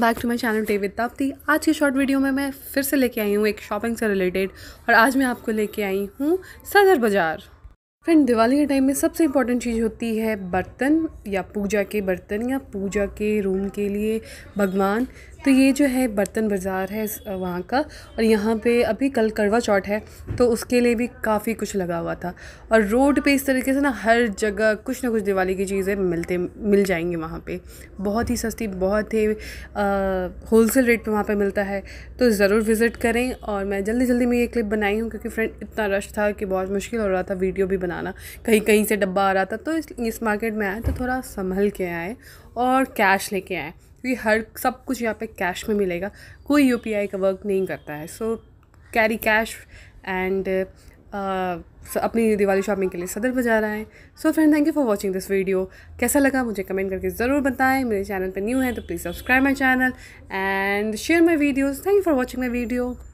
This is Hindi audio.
बैक टू माई चैनल टे विद ताप्ती आज की शॉर्ट वीडियो में मैं फिर से लेके आई हूँ एक शॉपिंग से रिलेटेड और आज मैं आपको लेके आई हूँ सदर बाज़ार फ्रेंड दिवाली के टाइम में सबसे इम्पॉर्टेंट चीज़ होती है बर्तन या पूजा के बर्तन या पूजा के रूम के लिए भगवान तो ये जो है बर्तन बाज़ार है वहाँ का और यहाँ पे अभी कल करवा चौट है तो उसके लिए भी काफ़ी कुछ लगा हुआ था और रोड पे इस तरीके से ना हर जगह कुछ ना कुछ दिवाली की चीज़ें मिलते मिल जाएंगी वहाँ पे बहुत ही सस्ती बहुत ही होल सेल रेट पर वहाँ पर मिलता है तो ज़रूर विज़िट करें और मैं जल्दी जल्दी में ये क्लिप बनाई हूँ क्योंकि फ्रेंड इतना रश था कि बहुत मुश्किल हो रहा था वीडियो भी बनाना कहीं कहीं से डब्बा आ रहा था तो इस, इस मार्केट में आए तो थोड़ा संभल के आए और कैश लेके आए क्योंकि हर सब कुछ यहाँ पे कैश में मिलेगा कोई यू का वर्क नहीं करता है सो कैरी कैश एंड अपनी दिवाली शॉपिंग के लिए सदर बजा रहा है so friend thank you for watching this video कैसा लगा मुझे कमेंट करके ज़रूर बताएं मेरे चैनल पर न्यू है तो please subscribe my channel and share my videos thank you for watching my video